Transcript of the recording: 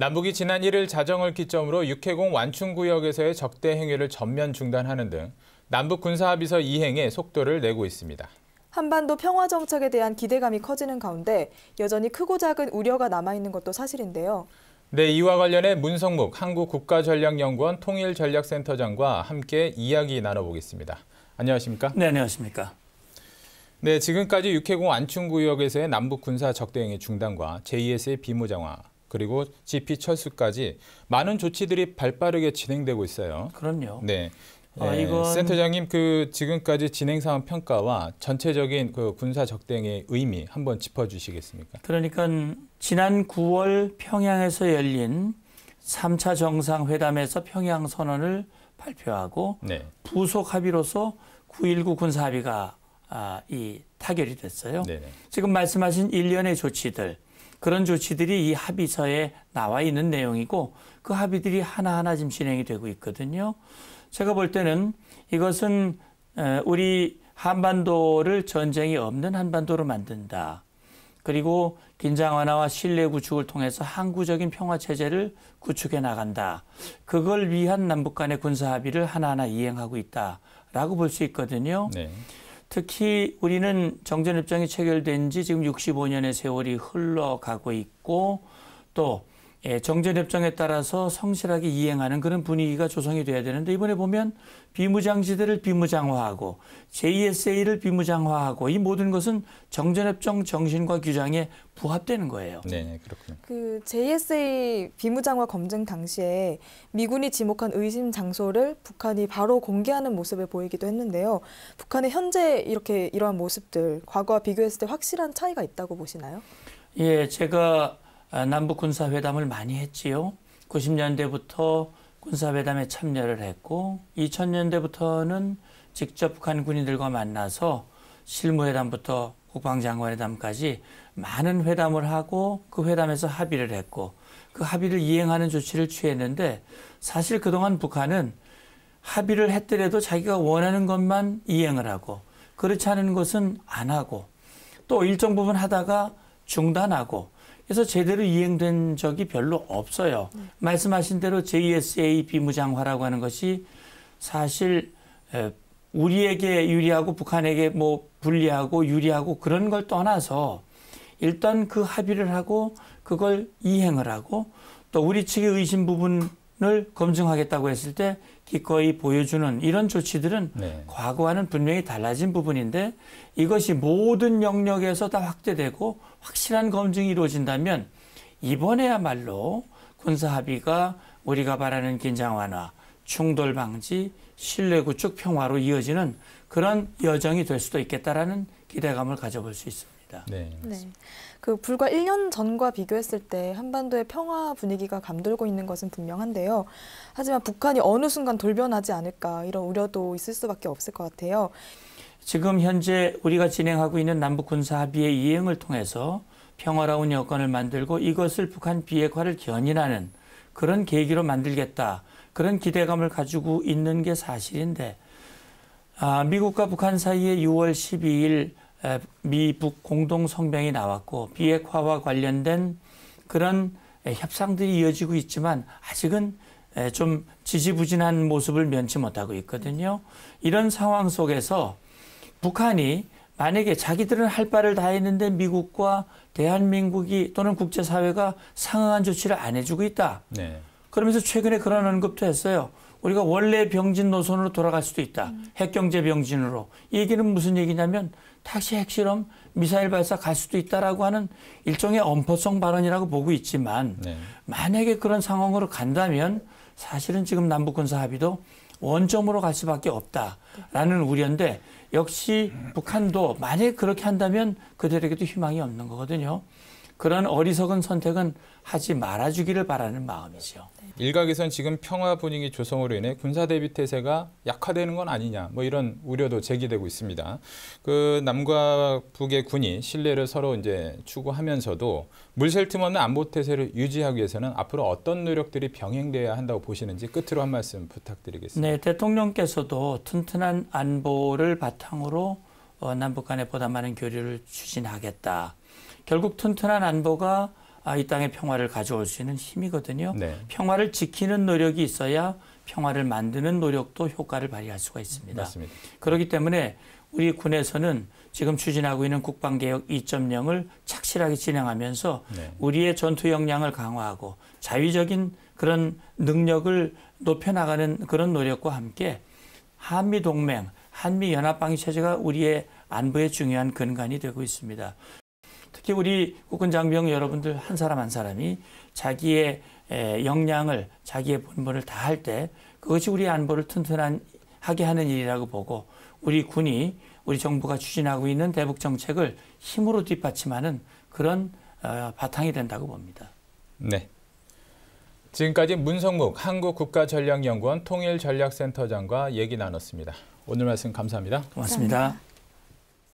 남북이 지난 1일 자정을 기점으로 육해공 완충구역에서의 적대 행위를 전면 중단하는 등 남북 군사합의서 이행에 속도를 내고 있습니다. 한반도 평화 정착에 대한 기대감이 커지는 가운데 여전히 크고 작은 우려가 남아있는 것도 사실인데요. 네, 이와 관련해 문성묵 한국국가전략연구원 통일전략센터장과 함께 이야기 나눠보겠습니다. 안녕하십니까? 네, 안녕하십니까? 네, 지금까지 육해공 안충구역에서의 남북 군사 적대행위 중단과 JS의 비무장화, 그리고 GP 철수까지 많은 조치들이 발빠르게 진행되고 있어요. 그럼요. 네. 아, 예, 이건... 센터장님 그 지금까지 진행 상황 평가와 전체적인 그 군사 적대행의 의미 한번 짚어주시겠습니까? 그러니까 지난 9월 평양에서 열린 3차 정상회담에서 평양 선언을 발표하고 네. 부속 합의로서 9.19 군사 합의가 아, 이 타결이 됐어요. 네네. 지금 말씀하신 일련의 조치들 그런 조치들이 이 합의서에 나와 있는 내용이고 그 합의들이 하나하나 지금 진행이 되고 있거든요. 제가 볼 때는 이것은 어, 우리 한반도를 전쟁이 없는 한반도로 만든다. 그리고 긴장 완화와 신뢰 구축을 통해서 항구적인 평화 체제를 구축해 나간다. 그걸 위한 남북 간의 군사 합의를 하나하나 이행하고 있다라고 볼 수 있거든요. 네. 특히 우리는 정전협정이 체결된 지 지금 65년의 세월이 흘러가고 있고 또 예, 정전협정에 따라서 성실하게 이행하는 그런 분위기가 조성이 돼야 되는데 이번에 보면 비무장지대를 비무장화하고 JSA를 비무장화하고 이 모든 것은 정전협정 정신과 규정에 부합되는 거예요. 네, 네 그렇군요. 그 JSA 비무장화 검증 당시에 미군이 지목한 의심 장소를 북한이 바로 공개하는 모습을 보이기도 했는데요. 북한의 현재 이렇게 이러한 모습들 과거와 비교했을 때 확실한 차이가 있다고 보시나요? 예, 제가 아, 남북 군사회담을 많이 했지요. 90년대부터 군사회담에 참여를 했고 2000년대부터는 직접 북한 군인들과 만나서 실무회담부터 국방장관회담까지 많은 회담을 하고 그 회담에서 합의를 했고 그 합의를 이행하는 조치를 취했는데 사실 그동안 북한은 합의를 했더라도 자기가 원하는 것만 이행을 하고 그렇지 않은 것은 안 하고 또 일정 부분 하다가 중단하고 그래서 제대로 이행된 적이 별로 없어요. 네. 말씀하신 대로 JSA 비무장화라고 하는 것이 사실 우리에게 유리하고 북한에게 뭐 불리하고 유리하고 그런 걸 떠나서 일단 그 합의를 하고 그걸 이행을 하고 또 우리 측의 의심 부분 사건을 검증하겠다고 했을 때 기꺼이 보여주는 이런 조치들은 네. 과거와는 분명히 달라진 부분인데 이것이 모든 영역에서 다 확대되고 확실한 검증이 이루어진다면 이번에야말로 군사 합의가 우리가 바라는 긴장 완화, 충돌 방지, 신뢰 구축 평화로 이어지는 그런 여정이 될 수도 있겠다라는 기대감을 가져볼 수 있습니다. 있다. 네. 네. 그 불과 1년 전과 비교했을 때 한반도의 평화 분위기가 감돌고 있는 것은 분명한데요. 하지만 북한이 어느 순간 돌변하지 않을까 이런 우려도 있을 수밖에 없을 것 같아요. 지금 현재 우리가 진행하고 있는 남북 군사 합의의 이행을 통해서 평화로운 여건을 만들고 이것을 북한 비핵화를 견인하는 그런 계기로 만들겠다. 그런 기대감을 가지고 있는 게 사실인데 아, 미국과 북한 사이에 6월 12일 미북 공동 성명이 나왔고 비핵화와 관련된 그런 협상들이 이어지고 있지만 아직은 좀 지지부진한 모습을 면치 못하고 있거든요. 이런 상황 속에서 북한이 만약에 자기들은 할 바를 다 했는데 미국과 대한민국이 또는 국제사회가 상응한 조치를 안 해주고 있다. 네. 그러면서 최근에 그런 언급도 했어요. 우리가 원래 병진 노선으로 돌아갈 수도 있다. 음. 핵경제 병진으로. 이 얘기는 무슨 얘기냐면 다시 핵실험, 미사일 발사 갈 수도 있다라고 하는 일종의 엄포성 발언이라고 보고 있지만 네. 만약에 그런 상황으로 간다면 사실은 지금 남북 군사 합의도 원점으로 갈 수밖에 없다라는 우려인데 역시 북한도 만약 에 그렇게 한다면 그들에게도 희망이 없는 거거든요. 그런 어리석은 선택은 하지 말아주기를 바라는 마음이죠. 네. 일각에선 지금 평화 분위기 조성으로 인해 군사 대비 태세가 약화되는 건 아니냐 뭐 이런 우려도 제기되고 있습니다. 그 남과 북의 군이 신뢰를 서로 이제 추구하면서도 물샐 틈 없는 안보 태세를 유지하기 위해서는 앞으로 어떤 노력들이 병행돼야 한다고 보시는지 끝으로 한 말씀 부탁드리겠습니다. 네, 대통령께서도 튼튼한 안보를 바탕으로 어, 남북 간에 보다 많은 교류를 추진하겠다. 결국 튼튼한 안보가 아, 이땅의 평화를 가져올 수 있는 힘이거든요. 네. 평화를 지키는 노력이 있어야 평화를 만드는 노력도 효과를 발휘할 수가 있습니다. 맞습니다. 그렇기 때문에 우리 군에서는 지금 추진하고 있는 국방개혁 2.0을 착실하게 진행하면서 네. 우리의 전투 역량을 강화하고 자위적인 그런 능력을 높여나가는 그런 노력과 함께 한미동맹, 한미연합방위체제가 우리의 안보의 중요한 근간이 되고 있습니다. 특히 우리 국군 장병 여러분들 한 사람 한 사람이 자기의 역량을 자기의 본분을 다할 때 그것이 우리 안보를 튼튼하게 하는 일이라고 보고 우리 군이 우리 정부가 추진하고 있는 대북 정책을 힘으로 뒷받침하는 그런 어, 바탕이 된다고 봅니다. 네. 지금까지 문성묵 한국국가전략연구원 통일전략센터장과 얘기 나눴습니다. 오늘 말씀 감사합니다. 고맙습니다. 감사합니다.